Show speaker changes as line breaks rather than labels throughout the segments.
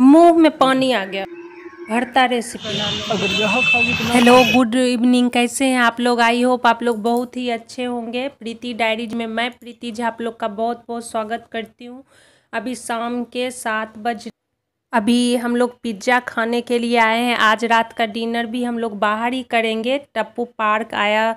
मुंह में पानी आ गया भरता रेसिपी हेलो गुड इवनिंग कैसे हैं आप लोग आई होप आप लोग बहुत ही अच्छे होंगे प्रीति डायरीज में मैं प्रीति जी आप लोग का बहुत बहुत स्वागत करती हूँ अभी शाम के सात बज अभी हम लोग पिज्ज़ा खाने के लिए आए हैं आज रात का डिनर भी हम लोग बाहर ही करेंगे टप्पू पार्क आया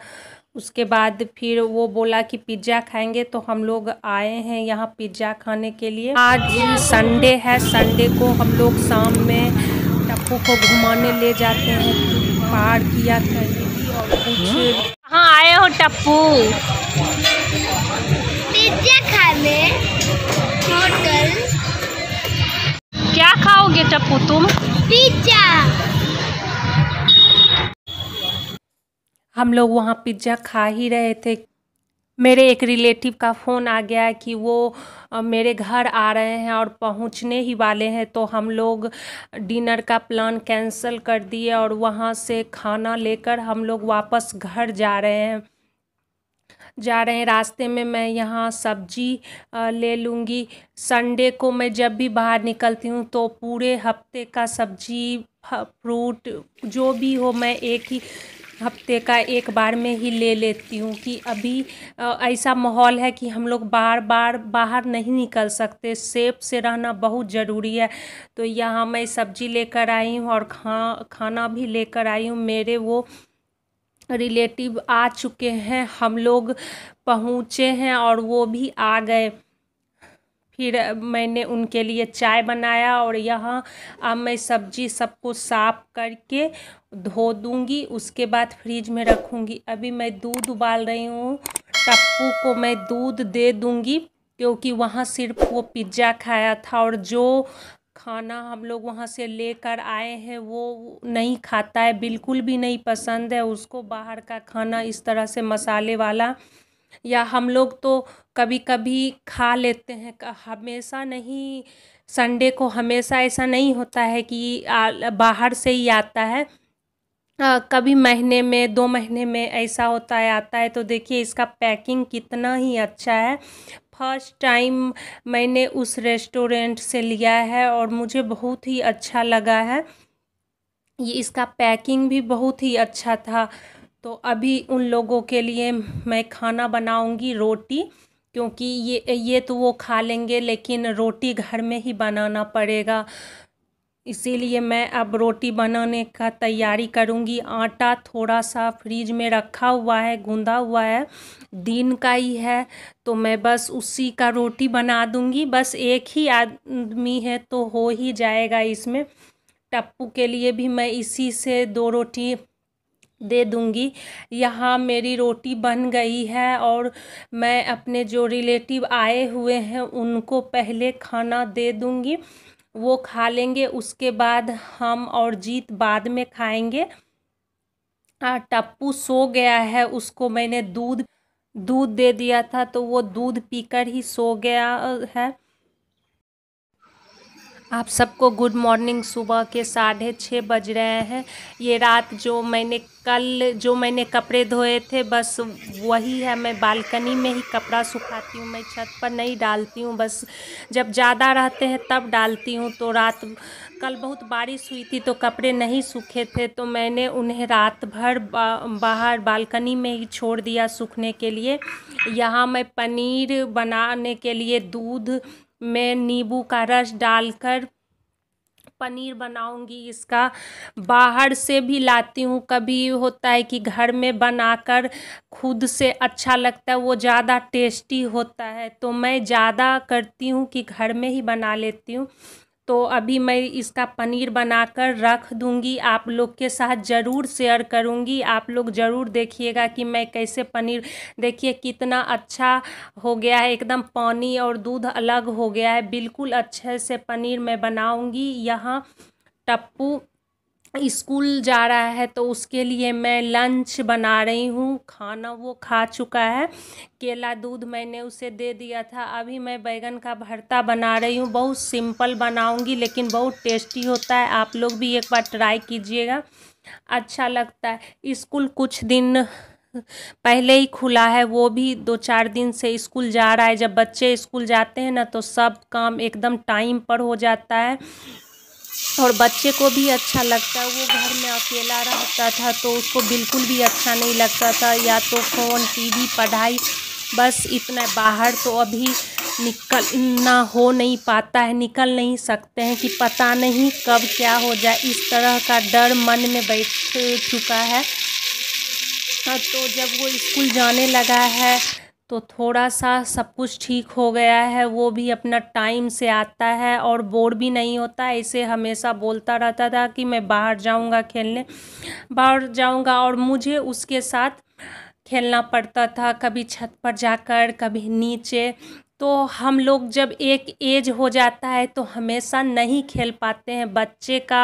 उसके बाद फिर वो बोला कि पिज्ज़ा खाएंगे तो हम लोग आए हैं यहाँ पिज्ज़ा खाने के लिए आज संडे है संडे को हम लोग शाम में टप्पू को घुमाने ले जाते हैं पार किया और कुछ आए हो टप्पू पिज्ज़ा खाने होटल क्या खाओगे टप्पू तुम पिज्ज़ा हम लोग वहाँ पिज्ज़ा खा ही रहे थे मेरे एक रिलेटिव का फ़ोन आ गया कि वो मेरे घर आ रहे हैं और पहुंचने ही वाले हैं तो हम लोग डिनर का प्लान कैंसिल कर दिए और वहाँ से खाना लेकर हम लोग वापस घर जा रहे हैं जा रहे हैं रास्ते में मैं यहाँ सब्जी ले लूँगी संडे को मैं जब भी बाहर निकलती हूँ तो पूरे हफ्ते का सब्जी फ्रूट जो भी हो मैं एक ही हफ्ते का एक बार में ही ले लेती हूँ कि अभी ऐसा माहौल है कि हम लोग बार बार बाहर नहीं निकल सकते सेफ से रहना बहुत ज़रूरी है तो यहाँ मैं सब्ज़ी लेकर आई हूँ और खा खाना भी लेकर आई हूँ मेरे वो रिलेटिव आ चुके हैं हम लोग पहुँचे हैं और वो भी आ गए फिर मैंने उनके लिए चाय बनाया और यहाँ अब मैं सब्जी सबको साफ करके धो दूँगी उसके बाद फ्रिज में रखूँगी अभी मैं दूध उबाल रही हूँ टप्पू को मैं दूध दे दूँगी क्योंकि वहाँ सिर्फ वो पिज्ज़ा खाया था और जो खाना हम लोग वहाँ से लेकर आए हैं वो नहीं खाता है बिल्कुल भी नहीं पसंद है उसको बाहर का खाना इस तरह से मसाले वाला या हम लोग तो कभी कभी खा लेते हैं हमेशा नहीं संडे को हमेशा ऐसा नहीं होता है कि बाहर से ही आता है आ, कभी महीने में दो महीने में ऐसा होता है आता है तो देखिए इसका पैकिंग कितना ही अच्छा है फर्स्ट टाइम मैंने उस रेस्टोरेंट से लिया है और मुझे बहुत ही अच्छा लगा है ये इसका पैकिंग भी बहुत ही अच्छा था तो अभी उन लोगों के लिए मैं खाना बनाऊँगी रोटी क्योंकि ये ये तो वो खा लेंगे लेकिन रोटी घर में ही बनाना पड़ेगा इसीलिए मैं अब रोटी बनाने का तैयारी करूँगी आटा थोड़ा सा फ्रिज में रखा हुआ है गूँधा हुआ है दिन का ही है तो मैं बस उसी का रोटी बना दूँगी बस एक ही आदमी है तो हो ही जाएगा इसमें टप्पू के लिए भी मैं इसी से दो रोटी दे दूँगी यहाँ मेरी रोटी बन गई है और मैं अपने जो रिलेटिव आए हुए हैं उनको पहले खाना दे दूँगी वो खा लेंगे उसके बाद हम और जीत बाद में खाएंगे टप्पू सो गया है उसको मैंने दूध दूध दे दिया था तो वो दूध पीकर ही सो गया है आप सबको गुड मॉर्निंग सुबह के साढ़े छः बज रहे हैं ये रात जो मैंने कल जो मैंने कपड़े धोए थे बस वही है मैं बालकनी में ही कपड़ा सुखाती हूँ मैं छत पर नहीं डालती हूँ बस जब ज़्यादा रहते हैं तब डालती हूँ तो रात कल बहुत बारिश हुई थी तो कपड़े नहीं सूखे थे तो मैंने उन्हें रात भर बा, बाहर बालकनी में ही छोड़ दिया सूखने के लिए यहाँ मैं पनीर बनाने के लिए दूध मैं नींबू का रस डालकर पनीर बनाऊंगी इसका बाहर से भी लाती हूँ कभी होता है कि घर में बनाकर खुद से अच्छा लगता है वो ज़्यादा टेस्टी होता है तो मैं ज़्यादा करती हूँ कि घर में ही बना लेती हूँ तो अभी मैं इसका पनीर बनाकर रख दूंगी आप लोग के साथ ज़रूर शेयर करूंगी आप लोग ज़रूर देखिएगा कि मैं कैसे पनीर देखिए कितना अच्छा हो गया है एकदम पानी और दूध अलग हो गया है बिल्कुल अच्छे से पनीर मैं बनाऊंगी यहाँ टप्पू इस्कूल जा रहा है तो उसके लिए मैं लंच बना रही हूँ खाना वो खा चुका है केला दूध मैंने उसे दे दिया था अभी मैं बैगन का भरता बना रही हूँ बहुत सिंपल बनाऊँगी लेकिन बहुत टेस्टी होता है आप लोग भी एक बार ट्राई कीजिएगा अच्छा लगता है स्कूल कुछ दिन पहले ही खुला है वो भी दो चार दिन से स्कूल जा रहा है जब बच्चे स्कूल जाते हैं ना तो सब काम एकदम टाइम पर हो जाता है और बच्चे को भी अच्छा लगता है वो घर में अकेला रहता था तो उसको बिल्कुल भी अच्छा नहीं लगता था या तो फ़ोन टीवी पढ़ाई बस इतना बाहर तो अभी निकलना हो नहीं पाता है निकल नहीं सकते हैं कि पता नहीं कब क्या हो जाए इस तरह का डर मन में बैठ चुका है हाँ, तो जब वो स्कूल जाने लगा है तो थोड़ा सा सब कुछ ठीक हो गया है वो भी अपना टाइम से आता है और बोर भी नहीं होता इसे हमेशा बोलता रहता था कि मैं बाहर जाऊंगा खेलने बाहर जाऊंगा और मुझे उसके साथ खेलना पड़ता था कभी छत पर जाकर कभी नीचे तो हम लोग जब एक एज हो जाता है तो हमेशा नहीं खेल पाते हैं बच्चे का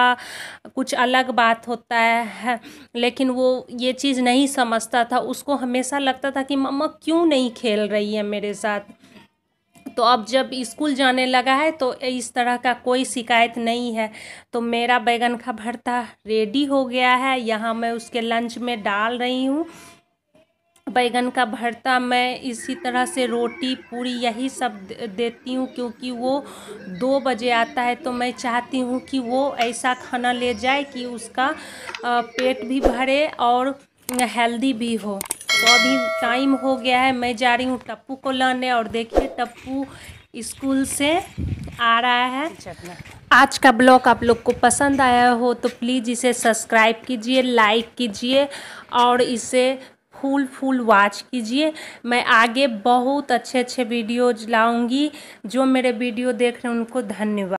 कुछ अलग बात होता है लेकिन वो ये चीज़ नहीं समझता था उसको हमेशा लगता था कि मम्मा क्यों नहीं खेल रही है मेरे साथ तो अब जब स्कूल जाने लगा है तो इस तरह का कोई शिकायत नहीं है तो मेरा बैगन का भरता रेडी हो गया है यहाँ मैं उसके लंच में डाल रही हूँ बैंगन का भरता मैं इसी तरह से रोटी पूरी यही सब देती हूँ क्योंकि वो दो बजे आता है तो मैं चाहती हूँ कि वो ऐसा खाना ले जाए कि उसका पेट भी भरे और हेल्दी भी हो तो अभी टाइम हो गया है मैं जा रही हूँ टप्पू को लाने और देखिए टप्पू स्कूल से आ रहा है आज का ब्लॉग आप लोग को पसंद आया हो तो प्लीज़ इसे सब्सक्राइब कीजिए लाइक कीजिए और इसे फुल फुल वॉच कीजिए मैं आगे बहुत अच्छे अच्छे वीडियोज लाऊंगी जो मेरे वीडियो देख रहे हैं उनको धन्यवाद